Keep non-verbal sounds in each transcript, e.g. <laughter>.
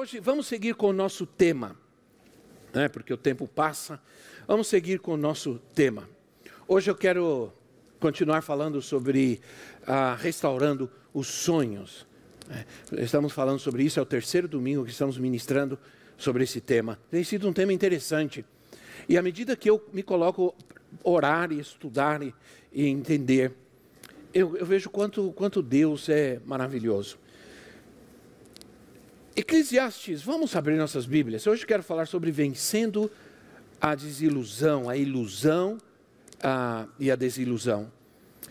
Hoje vamos seguir com o nosso tema, né, porque o tempo passa. Vamos seguir com o nosso tema. Hoje eu quero continuar falando sobre ah, restaurando os sonhos. Né. Estamos falando sobre isso, é o terceiro domingo que estamos ministrando sobre esse tema. Tem sido um tema interessante. E à medida que eu me coloco orar e estudar e, e entender, eu, eu vejo quanto, quanto Deus é maravilhoso. Eclesiastes, vamos abrir nossas Bíblias. Hoje quero falar sobre vencendo a desilusão, a ilusão a, e a desilusão.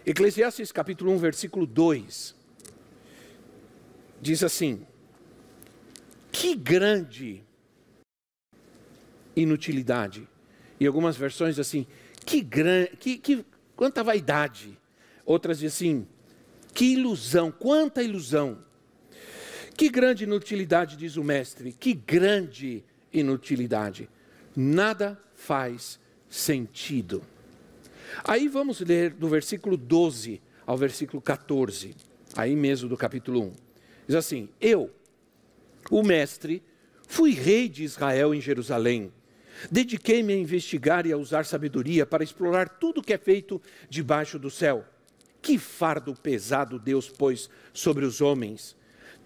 Eclesiastes capítulo 1, versículo 2. Diz assim: Que grande inutilidade. E algumas versões assim, que grande, que, que quanta vaidade. Outras dizem assim, que ilusão, quanta ilusão. Que grande inutilidade, diz o mestre, que grande inutilidade. Nada faz sentido. Aí vamos ler do versículo 12 ao versículo 14, aí mesmo do capítulo 1. Diz assim: Eu, o mestre, fui rei de Israel em Jerusalém. Dediquei-me a investigar e a usar sabedoria para explorar tudo que é feito debaixo do céu. Que fardo pesado Deus pôs sobre os homens!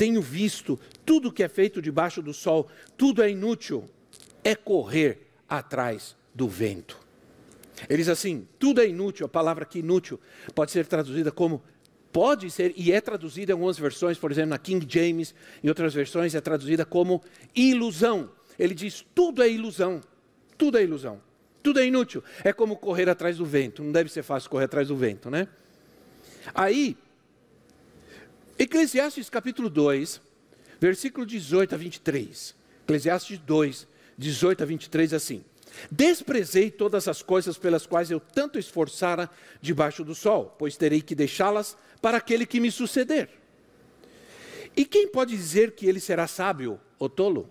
tenho visto tudo que é feito debaixo do sol, tudo é inútil, é correr atrás do vento. Ele diz assim: tudo é inútil, a palavra que inútil pode ser traduzida como pode ser e é traduzida em algumas versões, por exemplo, na King James, em outras versões é traduzida como ilusão. Ele diz: tudo é ilusão, tudo é ilusão, tudo é inútil. É como correr atrás do vento, não deve ser fácil correr atrás do vento, né? Aí, Eclesiastes capítulo 2, versículo 18 a 23. Eclesiastes 2, 18 a 23 é assim: Desprezei todas as coisas pelas quais eu tanto esforçara debaixo do sol, pois terei que deixá-las para aquele que me suceder. E quem pode dizer que ele será sábio ou tolo?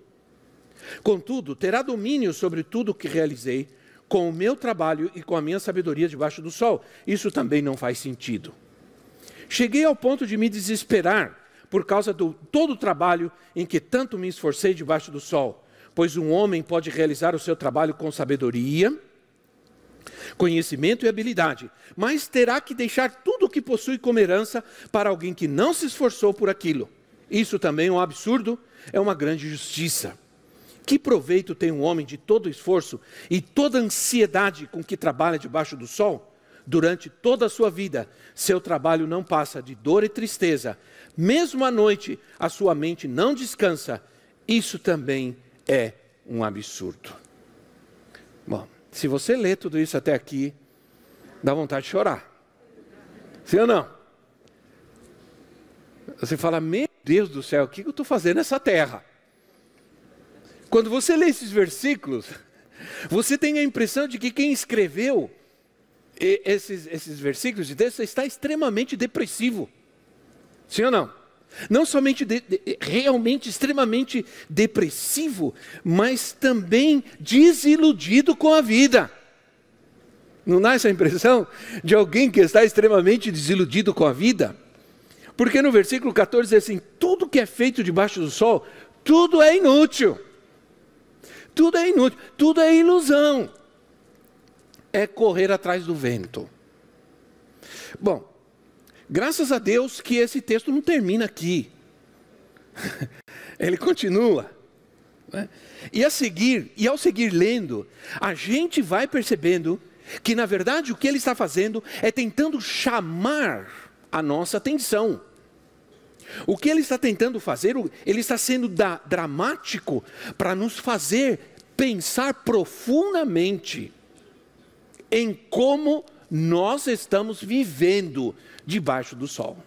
Contudo, terá domínio sobre tudo o que realizei, com o meu trabalho e com a minha sabedoria debaixo do sol. Isso também não faz sentido. Cheguei ao ponto de me desesperar por causa do todo o trabalho em que tanto me esforcei debaixo do sol, pois um homem pode realizar o seu trabalho com sabedoria, conhecimento e habilidade, mas terá que deixar tudo o que possui como herança para alguém que não se esforçou por aquilo. Isso também é um absurdo, é uma grande justiça. Que proveito tem um homem de todo o esforço e toda a ansiedade com que trabalha debaixo do sol? durante toda a sua vida. Seu trabalho não passa de dor e tristeza. Mesmo à noite, a sua mente não descansa. Isso também é um absurdo. Bom, se você lê tudo isso até aqui, dá vontade de chorar. Sim ou não? Você fala, meu Deus do céu, o que eu estou fazendo nessa terra? Quando você lê esses versículos, <laughs> você tem a impressão de que quem escreveu e esses, esses versículos de texto está extremamente depressivo. Sim ou não? Não somente de, de, realmente extremamente depressivo, mas também desiludido com a vida. Não dá essa impressão de alguém que está extremamente desiludido com a vida? Porque no versículo 14 diz assim: tudo que é feito debaixo do sol, tudo é inútil. Tudo é inútil, tudo é ilusão é correr atrás do vento. Bom, graças a Deus que esse texto não termina aqui. <laughs> Ele continua. Né? E a seguir, e ao seguir lendo, a gente vai percebendo que na verdade o que ele está fazendo é tentando chamar a nossa atenção. O que ele está tentando fazer, ele está sendo da, dramático para nos fazer pensar profundamente em como nós estamos vivendo debaixo do sol.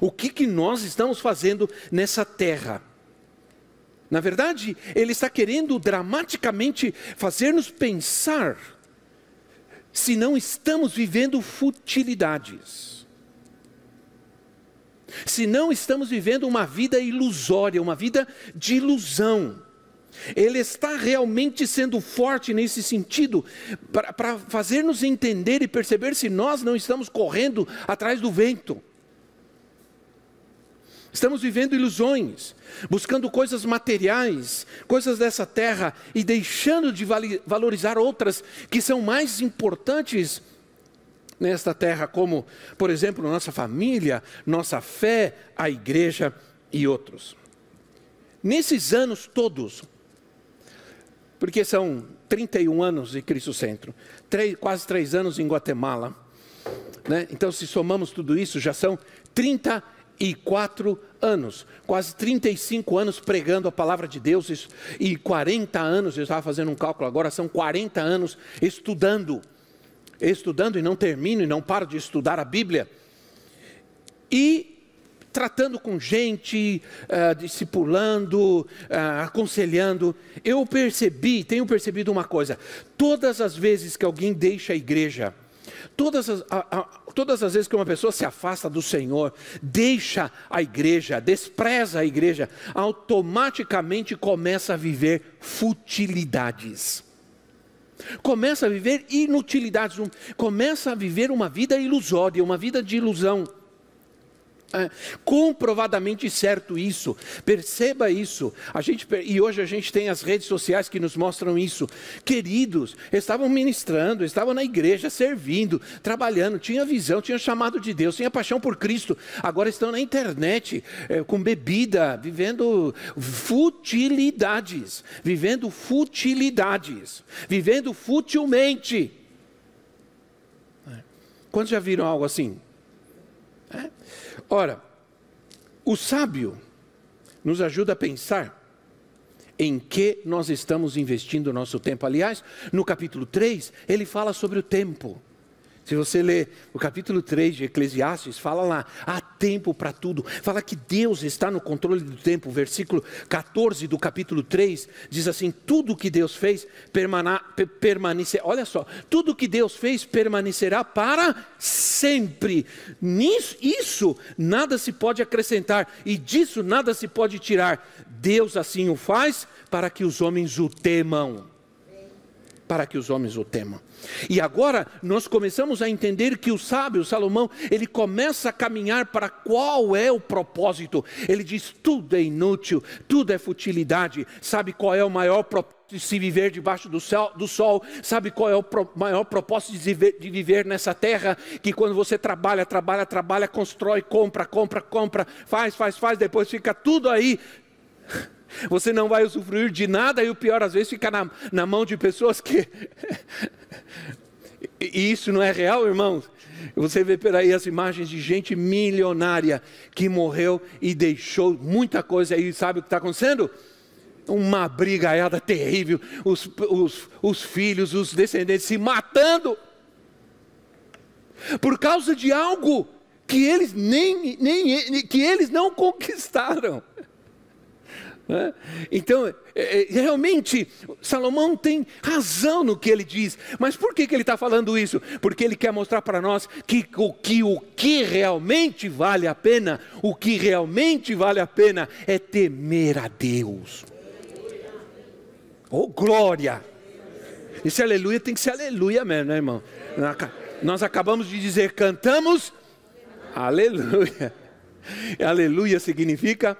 O que, que nós estamos fazendo nessa terra? Na verdade, ele está querendo dramaticamente fazer-nos pensar se não estamos vivendo futilidades. Se não estamos vivendo uma vida ilusória, uma vida de ilusão. Ele está realmente sendo forte nesse sentido, para fazer-nos entender e perceber se nós não estamos correndo atrás do vento. Estamos vivendo ilusões, buscando coisas materiais, coisas dessa terra e deixando de valorizar outras que são mais importantes nesta terra, como, por exemplo, nossa família, nossa fé, a igreja e outros. Nesses anos todos, porque são 31 anos em Cristo Centro, três, quase três anos em Guatemala. Né? Então, se somamos tudo isso, já são 34 anos, quase 35 anos pregando a palavra de Deus e 40 anos, eu estava fazendo um cálculo agora, são 40 anos estudando, estudando e não termino e não paro de estudar a Bíblia. E tratando com gente, uh, discipulando, uh, aconselhando, eu percebi, tenho percebido uma coisa: todas as vezes que alguém deixa a igreja, todas as, a, a, todas as vezes que uma pessoa se afasta do Senhor, deixa a igreja, despreza a igreja, automaticamente começa a viver futilidades. Começa a viver inutilidades, começa a viver uma vida ilusória, uma vida de ilusão. É comprovadamente certo isso. Perceba isso. A gente, e hoje a gente tem as redes sociais que nos mostram isso. Queridos, estavam ministrando, estavam na igreja, servindo, trabalhando, tinha visão, tinha chamado de Deus, tinha paixão por Cristo. Agora estão na internet, é, com bebida, vivendo futilidades, vivendo futilidades, vivendo futilmente. É. Quantos já viram algo assim? É? Ora, o sábio nos ajuda a pensar em que nós estamos investindo o nosso tempo. Aliás, no capítulo 3, ele fala sobre o tempo. Se você ler o capítulo 3 de Eclesiastes, fala lá, há tempo para tudo. Fala que Deus está no controle do tempo. O versículo 14 do capítulo 3 diz assim: tudo que Deus fez permanecerá. Olha só, tudo que Deus fez permanecerá para sempre. Nisso, isso nada se pode acrescentar e disso nada se pode tirar. Deus assim o faz para que os homens o temam para que os homens o temam. E agora nós começamos a entender que o sábio Salomão, ele começa a caminhar para qual é o propósito. Ele diz: tudo é inútil, tudo é futilidade. Sabe qual é o maior propósito? de se viver debaixo do, céu, do sol, sabe qual é o pro, maior propósito de viver, de viver nessa terra? Que quando você trabalha, trabalha, trabalha, constrói, compra, compra, compra, faz, faz, faz, depois fica tudo aí <laughs> Você não vai usufruir de nada e o pior, às vezes, fica na, na mão de pessoas que. <laughs> e isso não é real, irmãos. Você vê por aí as imagens de gente milionária que morreu e deixou muita coisa aí, sabe o que está acontecendo? Uma brigaiada terrível, os, os, os filhos, os descendentes se matando por causa de algo que eles, nem, nem, que eles não conquistaram. Né? Então, é, é, realmente, Salomão tem razão no que ele diz, mas por que, ele está falando isso? Porque ele quer mostrar para nós que o, que o que realmente vale a pena, o que realmente vale a pena é temer a Deus. Oh, glória! Esse aleluia tem que ser aleluia mesmo, né, irmão? Nós acabamos de dizer, cantamos, aleluia. <laughs> Aleluia significa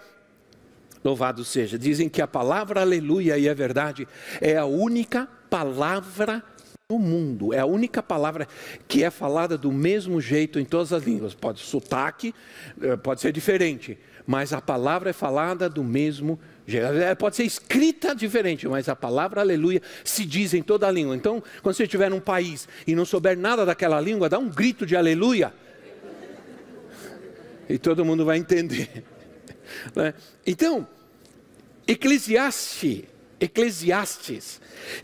Louvado seja. Dizem que a palavra aleluia, e é verdade, é a única palavra no mundo. É a única palavra que é falada do mesmo jeito em todas as línguas. Pode sotaque, eh, pode ser diferente, mas a palavra é falada do mesmo jeito. É, pode ser escrita diferente, mas a palavra aleluia se diz em toda a língua. Então, quando você estiver num país e não souber nada daquela língua, dá um grito de aleluia. E todo mundo vai entender. Né? Então, Eclesiastes, Eclesiastes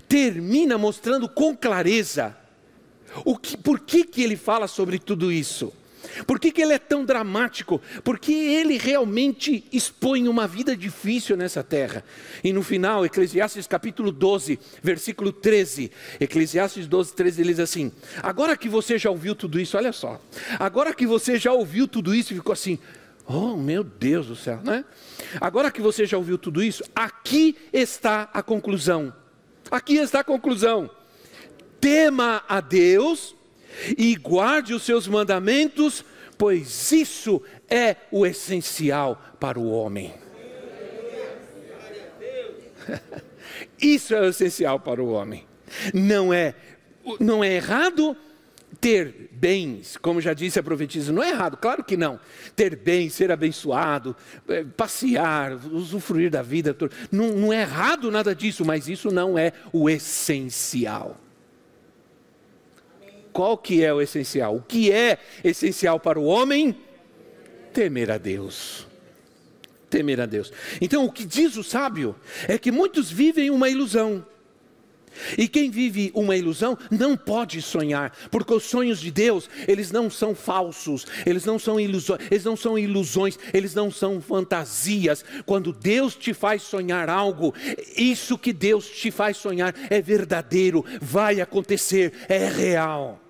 termina mostrando com clareza o que, por que, que ele fala sobre tudo isso. Por que, que ele é tão dramático? Porque ele realmente expõe uma vida difícil nessa terra. E no final, Eclesiastes capítulo 12, versículo 13. Eclesiastes 12, 13, ele diz assim: Agora que você já ouviu tudo isso, olha só. Agora que você já ouviu tudo isso e ficou assim, Oh, meu Deus do céu, né? Agora que você já ouviu tudo isso, aqui está a conclusão. Aqui está a conclusão. Tema a Deus e guarde os seus mandamentos, pois isso é o essencial para o homem. <laughs> Isso é o essencial para o homem. Não é, não é errado ter bens, como já disse a profetisa, não é errado, claro que não. Ter bens, ser abençoado, é, passear, usufruir da vida, não, não é errado nada disso, mas isso não é o essencial. Qual que é o essencial? O que é essencial para o homem? Temer a Deus. Temer a Deus. Então, o que diz o sábio é que muitos vivem uma ilusão. E quem vive uma ilusão não pode sonhar, porque os sonhos de Deus, eles não são falsos, eles não são ilusões, eles não são ilusões, eles não são fantasias. Quando Deus te faz sonhar algo, isso que Deus te faz sonhar é verdadeiro, vai acontecer, é real.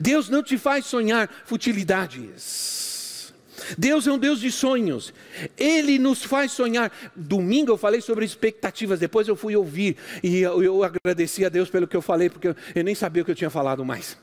Deus não te faz sonhar futilidades. Deus é um Deus de sonhos. Ele nos faz sonhar. Domingo eu falei sobre expectativas, depois eu fui ouvir e eu, eu agradeci a Deus pelo que eu falei, porque eu, eu nem sabia o que eu tinha falado mais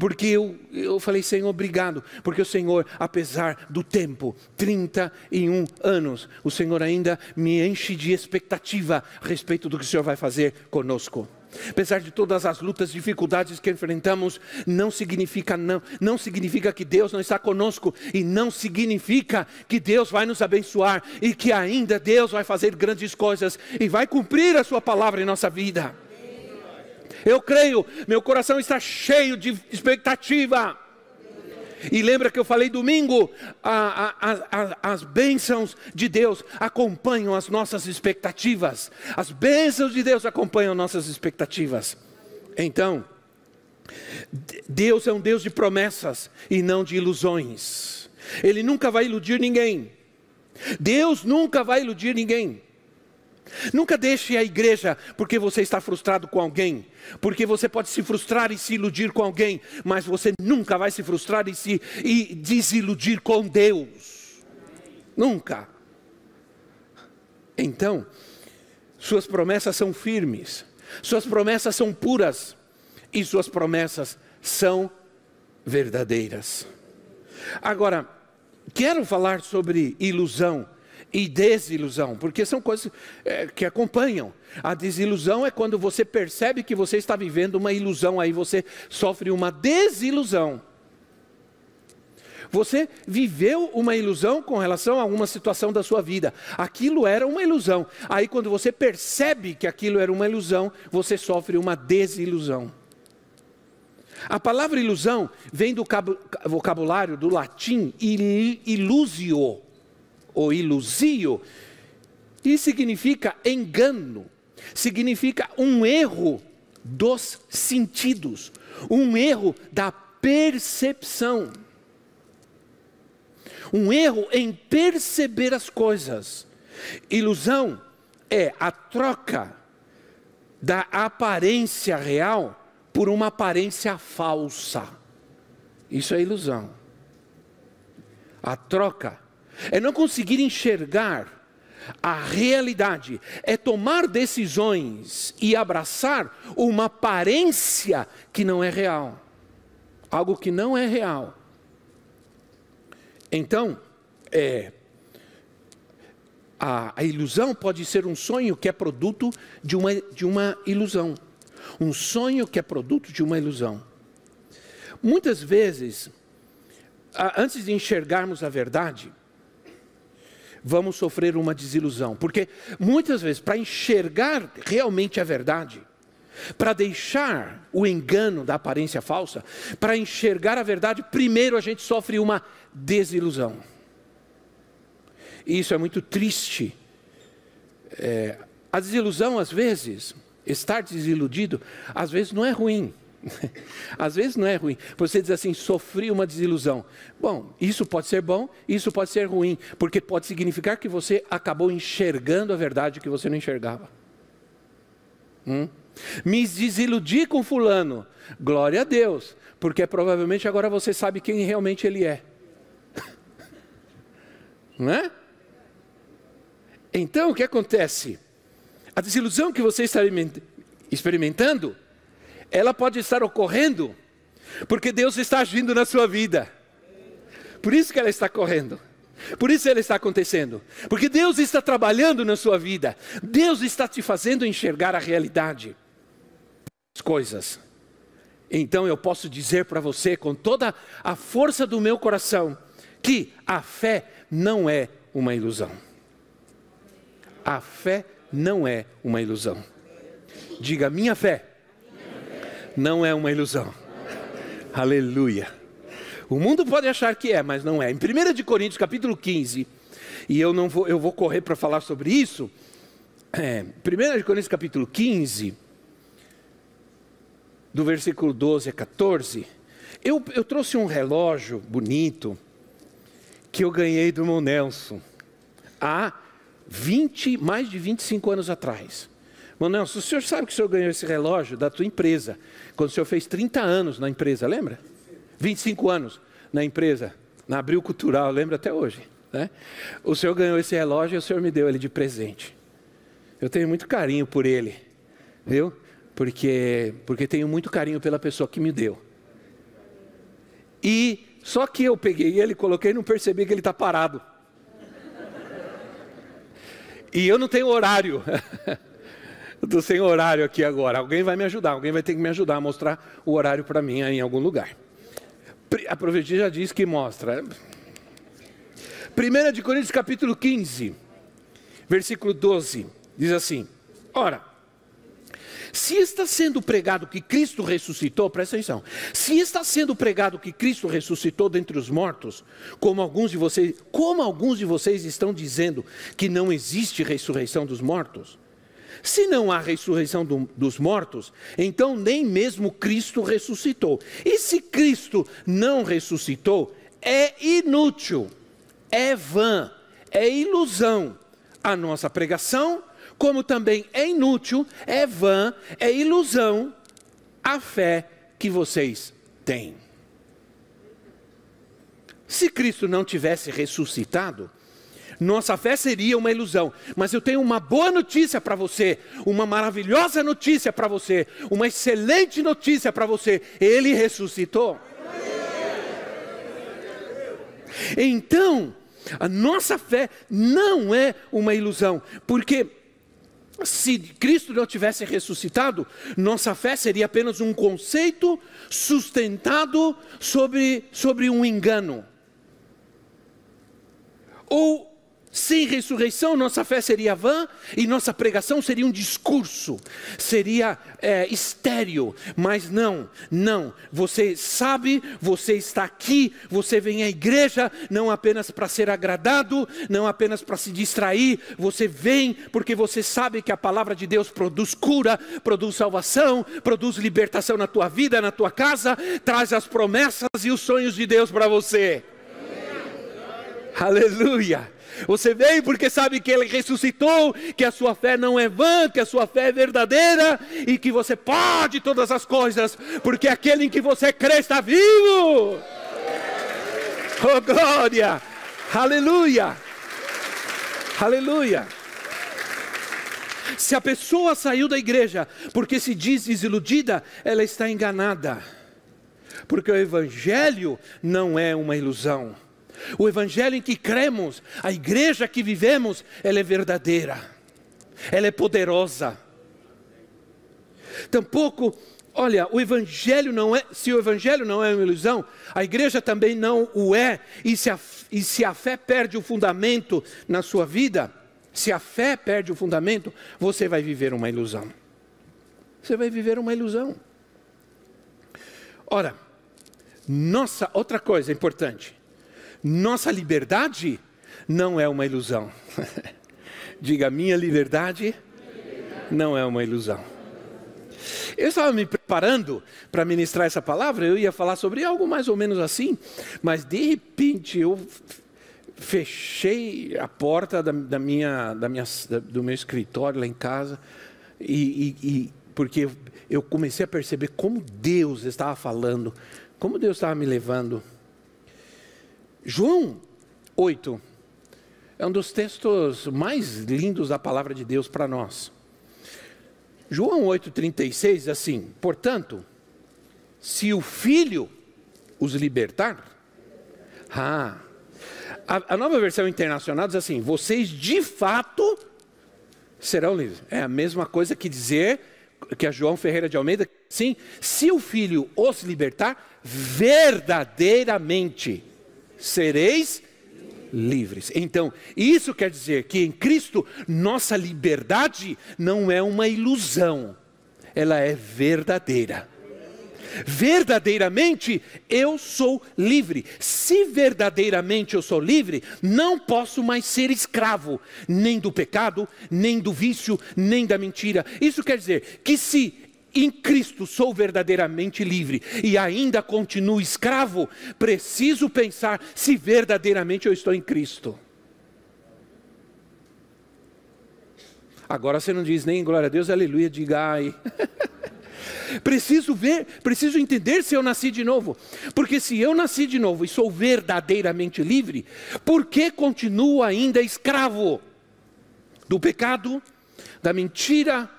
porque eu, eu falei, Senhor, obrigado, porque o Senhor, apesar do tempo, 31 anos, o Senhor ainda me enche de expectativa a respeito do que o Senhor vai fazer conosco. Apesar de todas as lutas, dificuldades que enfrentamos, não significa não, não significa que Deus não está conosco e não significa que Deus vai nos abençoar e que ainda Deus vai fazer grandes coisas e vai cumprir a sua palavra em nossa vida. Eu creio, meu coração está cheio de expectativa e lembra que eu falei domingo? A, a, a, as bênçãos de Deus acompanham as nossas expectativas. As bênçãos de Deus acompanham nossas expectativas. Então, Deus é um Deus de promessas e não de ilusões. Ele nunca vai iludir ninguém. Deus nunca vai iludir ninguém. Nunca deixe a igreja porque você está frustrado com alguém. Porque você pode se frustrar e se iludir com alguém, mas você nunca vai se frustrar e se e desiludir com Deus. Nunca. Então, suas promessas são firmes, suas promessas são puras e suas promessas são verdadeiras. Agora, quero falar sobre ilusão e desilusão, porque são coisas é, que acompanham. A desilusão é quando você percebe que você está vivendo uma ilusão, aí você sofre uma desilusão. Você viveu uma ilusão com relação a uma situação da sua vida. Aquilo era uma ilusão. Aí, quando você percebe que aquilo era uma ilusão, você sofre uma desilusão. A palavra ilusão vem do vocabulário do latim ilusio, ou ilusio, e significa engano, significa um erro dos sentidos, um erro da percepção. Um erro em perceber as coisas. Ilusão é a troca da aparência real por uma aparência falsa. Isso é ilusão. A troca é não conseguir enxergar a realidade, é tomar decisões e abraçar uma aparência que não é real, algo que não é real. Então, é, a, a, ilusão pode ser um sonho que é produto de uma, de uma ilusão. Um sonho que é produto de uma ilusão. Muitas vezes, antes de enxergarmos a verdade, vamos sofrer uma desilusão. Porque muitas vezes, para enxergar realmente a verdade, para deixar o engano da aparência falsa, para enxergar a verdade, primeiro a gente sofre uma desilusão. E isso é muito triste. É, a desilusão, às vezes, estar desiludido, às vezes não é ruim. <laughs> Às vezes não é ruim. Você diz assim, sofri uma desilusão. Bom, isso pode ser bom, isso pode ser ruim, porque pode significar que você acabou enxergando a verdade que você não enxergava. Hum? Me desiludi com fulano. Glória a Deus, porque provavelmente agora você sabe quem realmente ele é. <laughs> não é? Então, o que acontece? A desilusão que você está experimentando ela pode estar ocorrendo, porque Deus está agindo na sua vida. Por isso que ela está correndo. Por isso ela está acontecendo. Porque Deus está trabalhando na sua vida. Deus está te fazendo enxergar a realidade. As coisas. Então eu posso dizer para você com toda a força do meu coração que a fé não é uma ilusão. A fé não é uma ilusão. Diga minha fé não é uma ilusão. Aleluia. O mundo pode achar que é, mas não é. Em 1 Coríntios capítulo 15, e eu não vou, eu vou correr para falar sobre isso. É, 1 Coríntios capítulo 15, do versículo 12 a 14, eu, eu trouxe um relógio bonito que eu ganhei do meu Nelson há 20, mais de 25 anos atrás. Manoel, o senhor sabe que o senhor ganhou esse relógio da tua empresa, quando o senhor fez 30 anos na empresa, lembra? 25 anos na empresa, na Abril Cultural, lembra até hoje. Né? O senhor ganhou esse relógio e o senhor me deu ele de presente. Eu tenho muito carinho por ele, viu? Porque, porque tenho muito carinho pela pessoa que me deu. E só que eu peguei ele, coloquei e não percebi que ele está parado. E eu não tenho horário. <laughs> estou sem horário aqui agora. Alguém vai me ajudar, alguém vai ter que me ajudar a mostrar o horário para mim aí em algum lugar. A profetia já diz que mostra. 1 de Coríntios capítulo 15, versículo 12, diz assim: Ora, se está sendo pregado que Cristo ressuscitou, presta atenção. Se está sendo pregado que Cristo ressuscitou dentre os mortos, como alguns de vocês, como alguns de vocês estão dizendo que não existe ressurreição dos mortos, se não há ressurreição do, dos mortos, então nem mesmo Cristo ressuscitou. E se Cristo não ressuscitou, é inútil, é vã, é ilusão a nossa pregação, como também é inútil, é vã, é ilusão a fé que vocês têm. Se Cristo não tivesse ressuscitado, nossa fé seria uma ilusão. Mas eu tenho uma boa notícia para você, uma maravilhosa notícia para você, uma excelente notícia para você: Ele ressuscitou. Então, a nossa fé não é uma ilusão, porque se Cristo não tivesse ressuscitado, nossa fé seria apenas um conceito sustentado sobre, sobre um engano. Ou sem ressurreição, nossa fé seria vã e nossa pregação seria um discurso, seria é, estéreo. Mas não, não. Você sabe, você está aqui, você vem à igreja não apenas para ser agradado, não apenas para se distrair. Você vem porque você sabe que a palavra de Deus produz cura, produz salvação, produz libertação na tua vida, na tua casa, traz as promessas e os sonhos de Deus para você. Aleluia. Você veio porque sabe que ele ressuscitou, que a sua fé não é vã, que a sua fé é verdadeira e que você pode todas as coisas, porque aquele em que você crê está vivo. Oh glória! Aleluia! Aleluia! Se a pessoa saiu da igreja porque se diz desiludida, ela está enganada. Porque o evangelho não é uma ilusão. O evangelho em que cremos, a igreja que vivemos, ela é verdadeira. Ela é poderosa. Tampouco, olha, o evangelho não é, se o evangelho não é uma ilusão, a igreja também não o é, e se a, e se a fé perde o fundamento na sua vida, se a fé perde o fundamento, você vai viver uma ilusão. Você vai viver uma ilusão. Ora, nossa, outra coisa importante nossa liberdade não é uma ilusão. <laughs> Diga, minha liberdade não é uma ilusão. Eu estava me preparando para ministrar essa palavra, eu ia falar sobre algo mais ou menos assim, mas de repente eu fechei a porta da, da minha, da minha, da, do meu escritório lá em casa, e, e, e porque eu comecei a perceber como Deus estava falando, como Deus estava me levando. João 8 é um dos textos mais lindos da palavra de Deus para nós. João 8,36 assim: portanto, se o filho os libertar. Ah, a, a, nova versão internacional diz assim: vocês de fato serão livres. É a mesma coisa que dizer que a João Ferreira de Almeida, sim, se o filho os libertar, verdadeiramente sereis livres. Então, isso quer dizer que em Cristo nossa liberdade não é uma ilusão, ela é verdadeira. Verdadeiramente eu sou livre. Se verdadeiramente eu sou livre, não posso mais ser escravo, nem do pecado, nem do vício, nem da mentira. Isso quer dizer que se em Cristo sou verdadeiramente livre e ainda continuo escravo, preciso pensar se verdadeiramente eu estou em Cristo. Agora você não diz nem glória a Deus, aleluia, diga ai. <laughs> preciso ver, preciso entender se eu nasci de novo. Porque se eu nasci de novo e sou verdadeiramente livre, por que continuo ainda escravo do pecado, da mentira,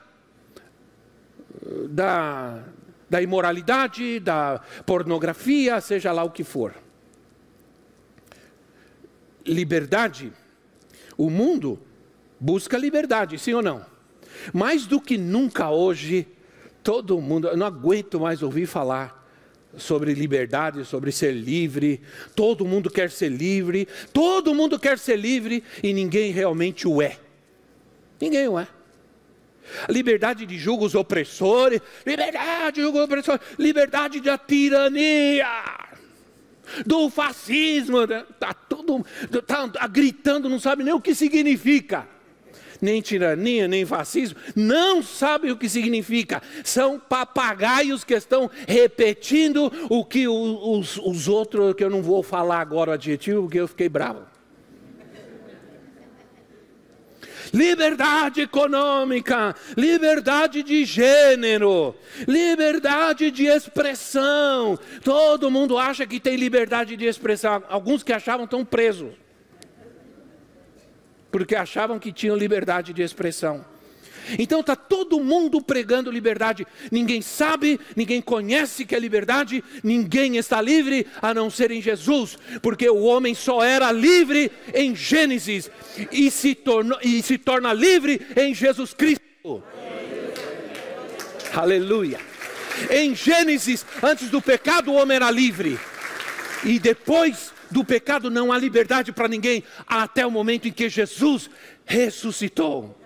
da, da imoralidade, da pornografia, seja lá o que for. Liberdade. O mundo busca liberdade, sim ou não? Mais do que nunca hoje, todo mundo, eu não aguento mais ouvir falar sobre liberdade, sobre ser livre. Todo mundo quer ser livre, todo mundo quer ser livre e ninguém realmente o é. Ninguém o é liberdade de julgos opressores, liberdade de julgos opressores, liberdade da tirania, do fascismo, está todo tá, tá gritando, não sabe nem o que significa. Nem tirania, nem fascismo, não sabe o que significa. São papagaios que estão repetindo o que os, os outros, que eu não vou falar agora o adjetivo, porque eu fiquei bravo. liberdade econômica, liberdade de gênero, liberdade de expressão. Todo mundo acha que tem liberdade de expressão. Alguns que achavam estão presos, porque achavam que tinham liberdade de expressão. Então está todo mundo pregando liberdade. Ninguém sabe, ninguém conhece que é liberdade, ninguém está livre a não ser em Jesus, porque o homem só era livre em Gênesis e se, tornou, e se torna livre em Jesus Cristo. Aleluia. Em Gênesis, antes do pecado, o homem era livre. E depois do pecado não há liberdade para ninguém, até o momento em que Jesus ressuscitou.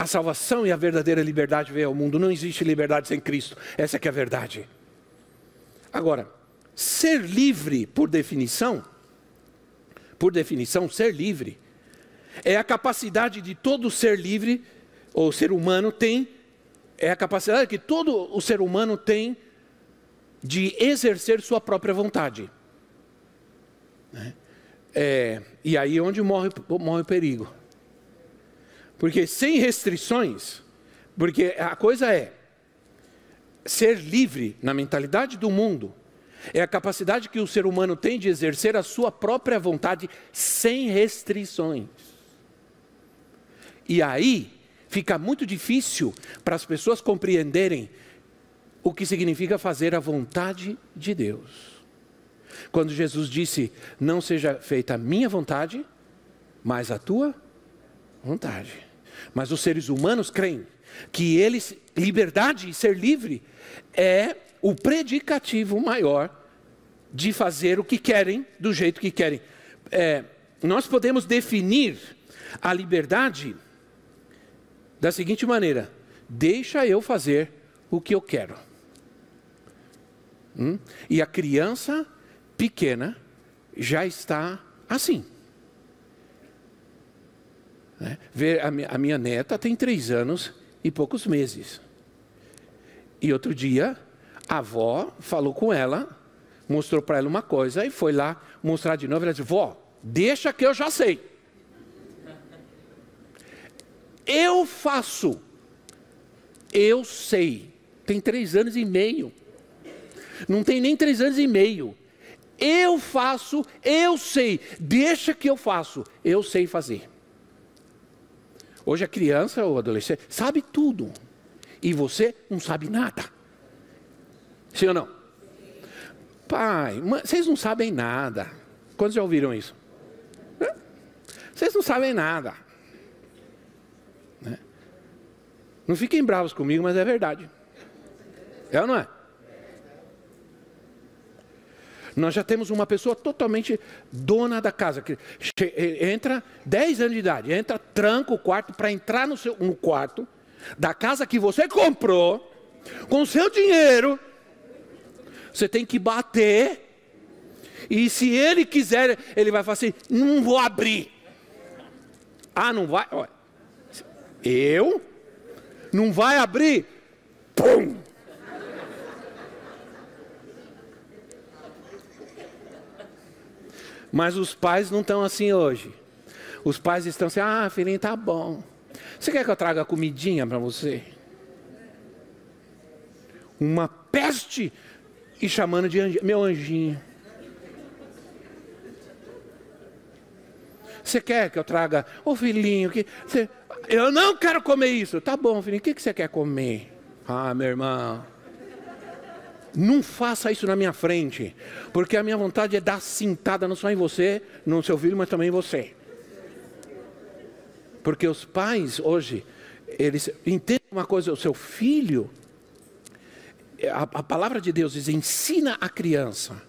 A salvação e a verdadeira liberdade veio ao mundo. Não existe liberdade sem Cristo. Essa é que é a verdade. Agora, ser livre por definição, por definição, ser livre é a capacidade de todo ser livre ou ser humano tem é a capacidade que todo o ser humano tem de exercer sua própria vontade. Né? É, e aí é onde morre, morre o perigo. Porque sem restrições, porque a coisa é ser livre na mentalidade do mundo é a capacidade que o ser humano tem de exercer a sua própria vontade sem restrições. E aí fica muito difícil para as pessoas compreenderem o que significa fazer a vontade de Deus. Quando Jesus disse: Não seja feita a minha vontade, mas a tua vontade. Mas os seres humanos creem que eles, liberdade e ser livre é o predicativo maior de fazer o que querem do jeito que querem. É, nós podemos definir a liberdade da seguinte maneira: deixa eu fazer o que eu quero. Hum? E a criança pequena já está assim. Né? Ver a minha, a minha neta tem três anos e poucos meses. E outro dia, a avó falou com ela, mostrou para ela uma coisa e foi lá mostrar de novo. Ela disse: Vó, deixa que eu já sei. Eu faço. Eu sei. Tem três anos e meio. Não tem nem três anos e meio. Eu faço, eu sei. Deixa que eu faço. Eu sei fazer. Hoje a criança ou adolescente sabe tudo. E você não sabe nada. Sim ou não? Pai, mãe, vocês não sabem nada. Quantos já ouviram isso? Vocês não sabem nada. Né? Não fiquem bravos comigo, mas é verdade. É ou não é? Nós já temos uma pessoa totalmente dona da casa. Que entra 10 anos de idade, entra, tranca o quarto para entrar no, seu, no quarto da casa que você comprou, com seu dinheiro. Você tem que bater. E se ele quiser, ele vai falar assim: não vou abrir. Ah, não vai? Eu? Não vai abrir? Pum! Mas os pais não estão assim hoje. Os pais estão assim: ah, filhinho, tá bom. Você quer que eu traga comidinha para você? Uma peste e chamando de anjo, meu anjinho. Você quer que eu traga, ô oh, filhinho, que você, eu não quero comer isso. Tá bom, filhinho, o que, que você quer comer? Ah, meu irmão. Não faça isso na minha frente, porque a minha vontade é dar cintada não só em você, no seu filho, mas também em você. Porque os pais hoje, eles entendem uma coisa, o seu filho, a, a palavra de Deus diz, ensina a criança.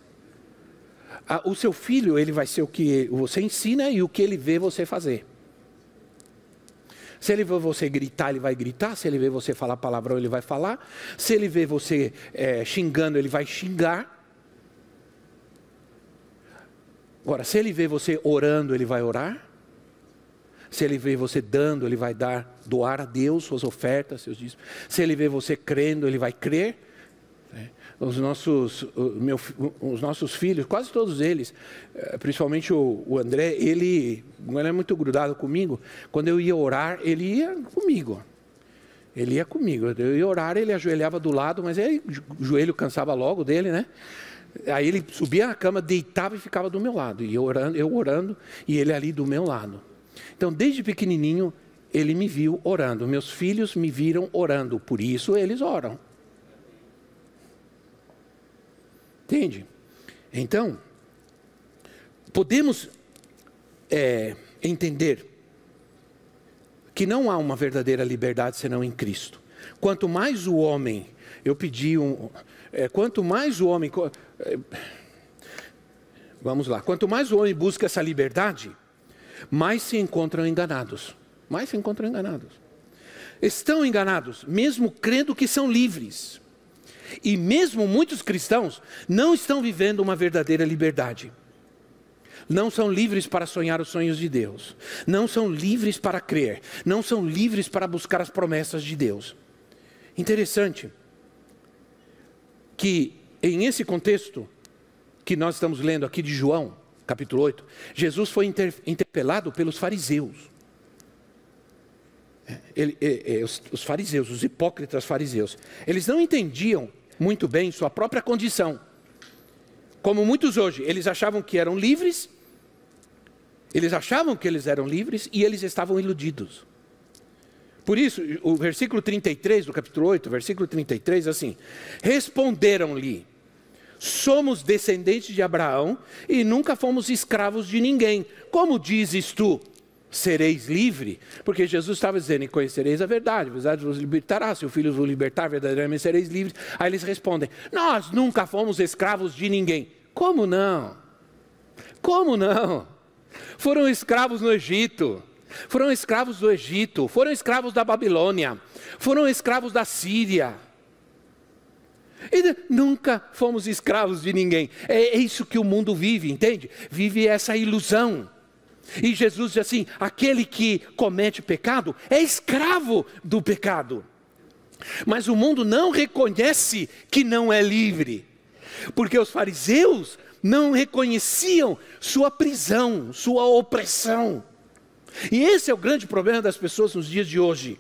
A, o seu filho, ele vai ser o que você ensina e o que ele vê você fazer. Se ele vê você gritar, ele vai gritar. Se ele vê você falar palavrão, ele vai falar. Se ele vê você é, xingando, ele vai xingar. Agora, se ele vê você orando, ele vai orar. Se ele vê você dando, ele vai dar, doar a Deus suas ofertas, seus dízimos. Se ele vê você crendo, ele vai crer. Né? Os nossos, meu, os nossos filhos, quase todos eles, eh, principalmente o, o André, ele não é muito grudado comigo. Quando eu ia orar, ele ia comigo. Ele ia comigo. Eu ia orar, ele ajoelhava do lado, mas aí o joelho cansava logo dele, né? Aí ele subia na cama, deitava e ficava do meu lado. E eu orando, eu orando e ele ali do meu lado. Então, desde pequenininho, ele me viu orando. Meus filhos me viram orando, por isso eles oram. Entende? Então, podemos é, entender que não há uma verdadeira liberdade senão em Cristo. Quanto mais o homem, eu pedi um. É, quanto mais o homem. É, vamos lá. Quanto mais o homem busca essa liberdade, mais se encontram enganados. Mais se encontram enganados. Estão enganados, mesmo crendo que são livres. E mesmo muitos cristãos não estão vivendo uma verdadeira liberdade. Não são livres para sonhar os sonhos de Deus. Não são livres para crer. Não são livres para buscar as promessas de Deus. Interessante que, em esse contexto que nós estamos lendo aqui de João, capítulo 8, Jesus foi interpelado pelos fariseus. É, ele, ele, é, ele, é, os, os, fariseus, os hipócritas fariseus, eles não entendiam muito bem sua própria condição. Como muitos hoje, eles achavam que eram livres, eles achavam que eles eram livres e eles estavam iludidos. Por isso, o versículo 33 do capítulo 8, versículo 33, assim: Responderam-lhe: Somos descendentes de Abraão e nunca fomos escravos de ninguém. Como dizes tu? sereis livre, porque Jesus estava dizendo, e conhecereis a verdade, a verdade vos libertará, se o Filho vos libertar, verdadeiramente sereis livres. Aí eles respondem, nós nunca fomos escravos de ninguém. Como não? Como não? Foram escravos no Egito, foram escravos do Egito, foram escravos da Babilônia, foram escravos da Síria. E nunca fomos escravos de ninguém. É, é isso que o mundo vive, entende? Vive essa ilusão e Jesus diz assim: aquele que comete pecado é escravo do pecado. Mas o mundo não reconhece que não é livre, porque os fariseus não reconheciam sua prisão, sua opressão. E esse é o grande problema das pessoas nos dias de hoje.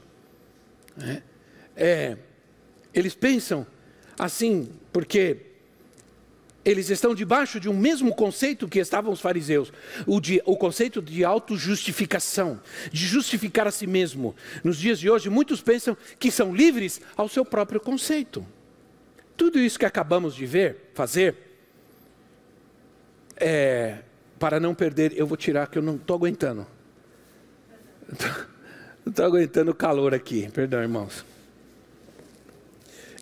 É, é, eles pensam assim, porque eles estão debaixo de um mesmo conceito que estavam os fariseus, o, de, o conceito de autojustificação, de justificar a si mesmo. Nos dias de hoje, muitos pensam que são livres ao seu próprio conceito. Tudo isso que acabamos de ver, fazer, é, para não perder, eu vou tirar que eu não estou aguentando. Não <laughs> estou aguentando o calor aqui, perdão, irmãos.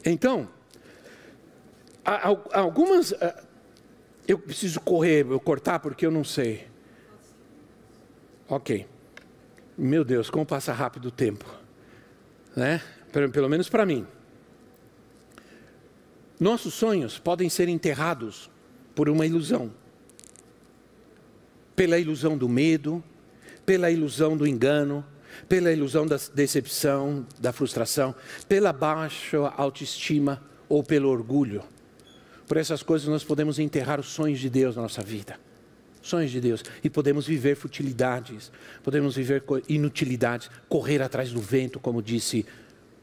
Então, algumas. Ah, eu preciso correr, eu cortar porque eu não sei. Ok. Meu Deus, como passa rápido o tempo. Né? pelo menos para mim. Nossos sonhos podem ser enterrados por uma ilusão. Pela ilusão do medo, pela ilusão do engano, pela ilusão da decepção, da frustração, pela baixa autoestima ou pelo orgulho. Por essas coisas nós podemos enterrar os sonhos de Deus na nossa vida. Sonhos de Deus. E podemos viver futilidades, podemos viver inutilidades, correr atrás do vento, como disse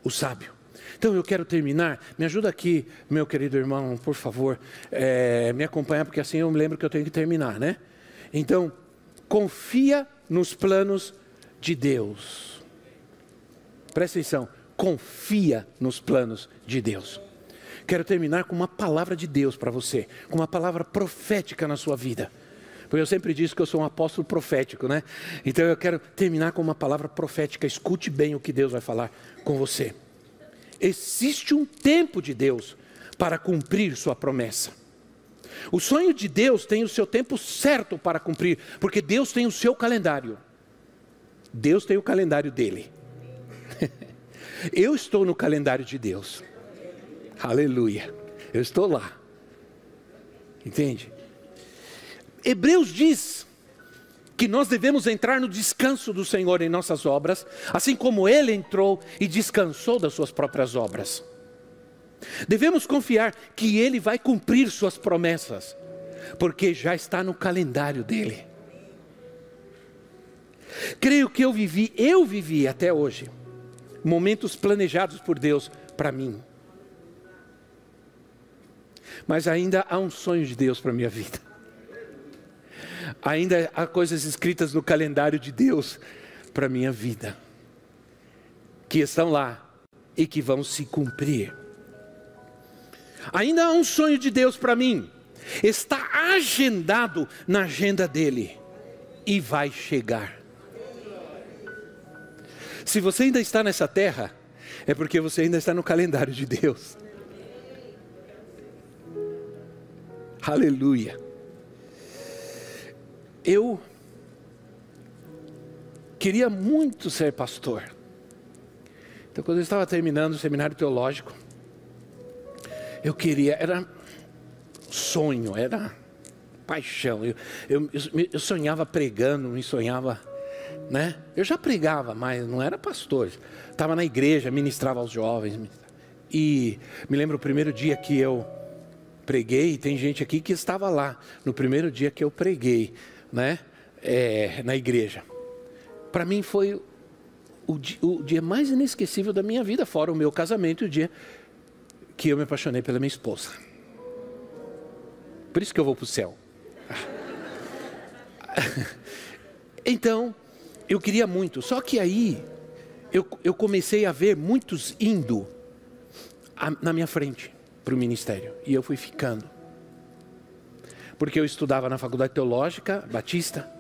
o sábio. Então eu quero terminar. Me ajuda aqui, meu querido irmão, por favor, é, me acompanhar, porque assim eu me lembro que eu tenho que terminar, né? Então, confia nos planos de Deus. Presta atenção, confia nos planos de Deus. Quero terminar com uma palavra de Deus para você, com uma palavra profética na sua vida. Porque eu sempre disse que eu sou um apóstolo profético, né? Então eu quero terminar com uma palavra profética. Escute bem o que Deus vai falar com você. Existe um tempo de Deus para cumprir sua promessa. O sonho de Deus tem o seu tempo certo para cumprir, porque Deus tem o seu calendário. Deus tem o calendário dele. <laughs> Eu estou no calendário de Deus. Aleluia. Eu estou lá. Entende? Hebreus diz que nós devemos entrar no descanso do Senhor em nossas obras, assim como ele entrou e descansou das suas próprias obras. Devemos confiar que ele vai cumprir suas promessas, porque já está no calendário dele. Creio que eu vivi, eu vivi até hoje, momentos planejados por Deus para mim mas ainda há um sonho de Deus para a minha vida. Ainda há coisas escritas no calendário de Deus para a minha vida, que estão lá e que vão se cumprir. Ainda há um sonho de Deus para mim, está agendado na agenda dele e vai chegar. Se você ainda está nessa terra, é porque você ainda está no calendário de Deus. Aleluia. Eu queria muito ser pastor. Então, quando eu estava terminando o seminário teológico, eu queria, era sonho, era paixão. Eu, eu, eu sonhava pregando, me sonhava, né? Eu já pregava, mas não era pastor. Estava na igreja, ministrava aos jovens. E me lembro o primeiro dia que eu preguei, e tem gente aqui que estava lá no primeiro dia que eu preguei, né? É, na igreja. Para mim foi o dia, o dia mais inesquecível da minha vida, fora o meu casamento e o dia que eu me apaixonei pela minha esposa. Por isso que eu vou para o céu. <laughs> então, eu queria muito, só que aí eu, eu comecei a ver muitos indo a, na minha frente para o ministério. E eu fui ficando. Porque eu estudava na Faculdade Teológica Batista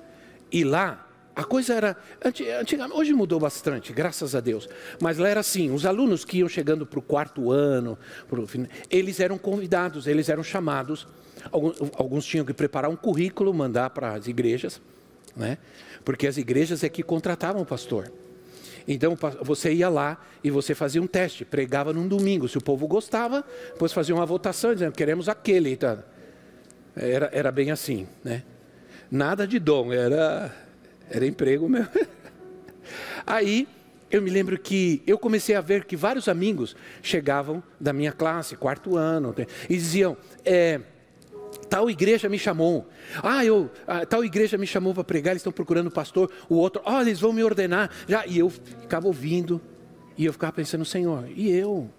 e lá a coisa era. Antigamente, hoje mudou bastante, graças a Deus. Mas lá era assim: os alunos que iam chegando para o quarto ano, pro, eles eram convidados, eles eram chamados. Alguns, alguns tinham que preparar um currículo, mandar para as igrejas, né? porque as igrejas é que contratavam o pastor. Então você ia lá e você fazia um teste, pregava num domingo. Se o povo gostava, depois fazia uma votação dizendo queremos aquele. Então, era, era bem assim, né? Nada de dom, era, era emprego mesmo. <laughs> Aí eu me lembro que eu comecei a ver que vários amigos chegavam da minha classe, quarto ano, e diziam: é, tal igreja me chamou. Ah, eu, ah, tal igreja me chamou para pregar, eles estão procurando o pastor. O outro, olha, eles vão me ordenar. Já, e eu ficava ouvindo, e eu ficava pensando, Senhor, e eu?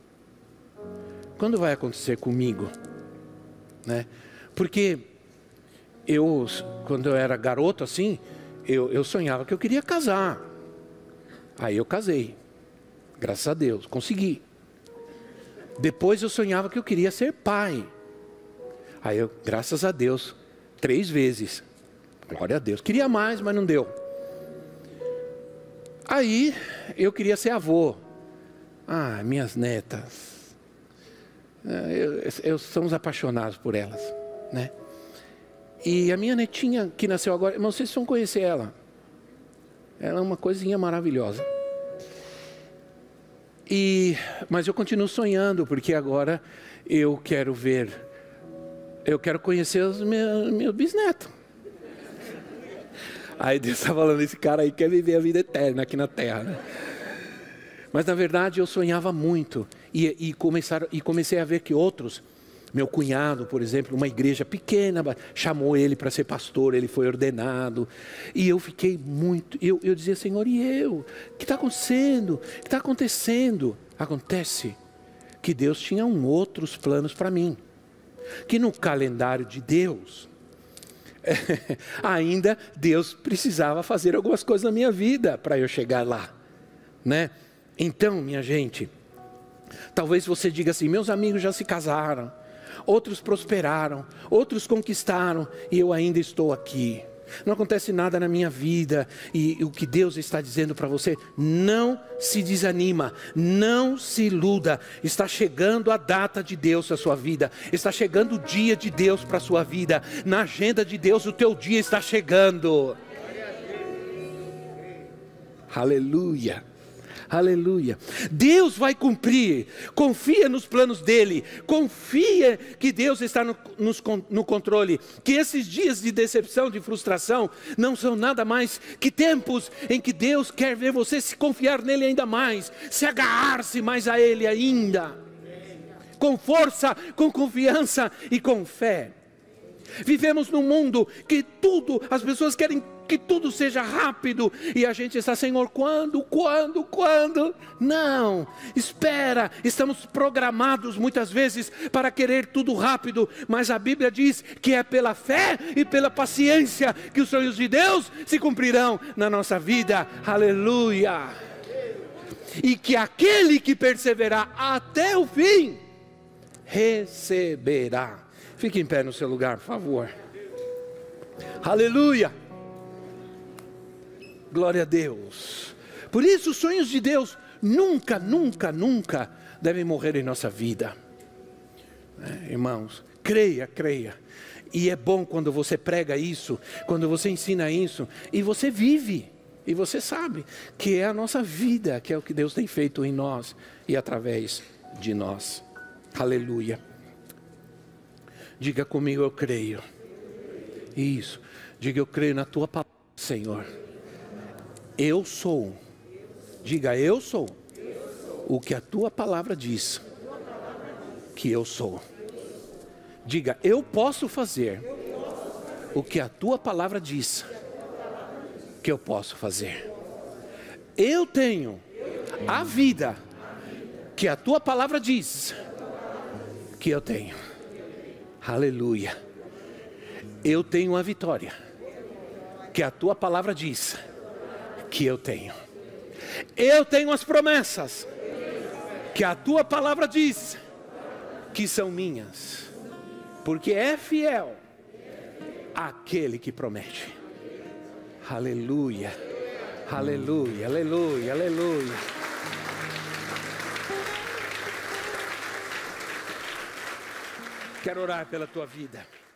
Quando vai acontecer comigo? Né? Porque eu, quando eu era garoto assim, eu, eu sonhava que eu queria casar. Aí eu casei. Graças a Deus, consegui. Depois eu sonhava que eu queria ser pai. Aí eu, graças a Deus, três vezes. Glória a Deus. Queria mais, mas não deu. Aí eu queria ser avô. Ah, minhas netas. Ah, eu, eu somos apaixonados por elas, né? E a minha netinha que nasceu agora, não sei se vão conhecer ela. Ela é uma coisinha maravilhosa. E, mas eu continuo sonhando, porque agora eu quero ver eu quero conhecer os meus, meus bisnetos. Aí Deus está falando, esse cara aí quer viver a vida eterna aqui na terra. Né? Mas na verdade eu sonhava muito e, e, começaram, e comecei a ver que outros, meu cunhado, por exemplo, uma igreja pequena, chamou ele para ser pastor, ele foi ordenado. E eu fiquei muito, eu, eu dizia, Senhor, e eu? O que está acontecendo? O que está acontecendo? Acontece que Deus tinha um outros planos para mim que no calendário de Deus, <laughs> ainda Deus precisava fazer algumas coisas na minha vida para eu chegar lá, né? Então, minha gente, talvez você diga assim: meus amigos já se casaram, outros prosperaram, outros conquistaram e eu ainda estou aqui não acontece nada na minha vida, e, e o que Deus está dizendo para você, não se desanima, não se iluda. Está chegando a data de Deus na sua vida, está chegando o dia de Deus para a sua vida, na agenda de Deus o teu dia está chegando. Aleluia. Aleluia. Deus vai cumprir. Confia nos planos dele. Confia que Deus está no, nos, no controle. Que esses dias de decepção, de frustração, não são nada mais que tempos em que Deus quer ver você se confiar nele ainda mais, se agarrar-se mais a ele ainda. Com força, com confiança e com fé. Vivemos num mundo que tudo, as pessoas querem que tudo seja rápido e a gente está, Senhor, quando, quando, quando? Não, espera, estamos programados muitas vezes para querer tudo rápido, mas a Bíblia diz que é pela fé e pela paciência que os sonhos de Deus se cumprirão na nossa vida, aleluia. E que aquele que perseverar até o fim, receberá. Fique em pé no seu lugar, por favor. Aleluia. Glória a Deus. Por isso, os sonhos de Deus nunca, nunca, nunca devem morrer em nossa vida. É, irmãos, creia, creia. E é bom quando você prega isso, quando você ensina isso, e você vive, e você sabe que é a nossa vida, que é o que Deus tem feito em nós e através de nós. Aleluia. Diga comigo, eu creio. Isso. Diga, eu creio na tua palavra, Senhor. Eu sou. Diga, eu sou. O que a tua palavra diz que eu sou. Diga, eu posso fazer o que a tua palavra diz que eu posso fazer. Eu tenho a vida que a tua palavra diz que eu tenho. Aleluia. Eu tenho a vitória que a tua palavra diz que eu tenho. Eu tenho as promessas que a tua palavra diz que são minhas, porque é fiel aquele que promete. Aleluia, aleluia, aleluia, aleluia. Quero orar pela tua vida.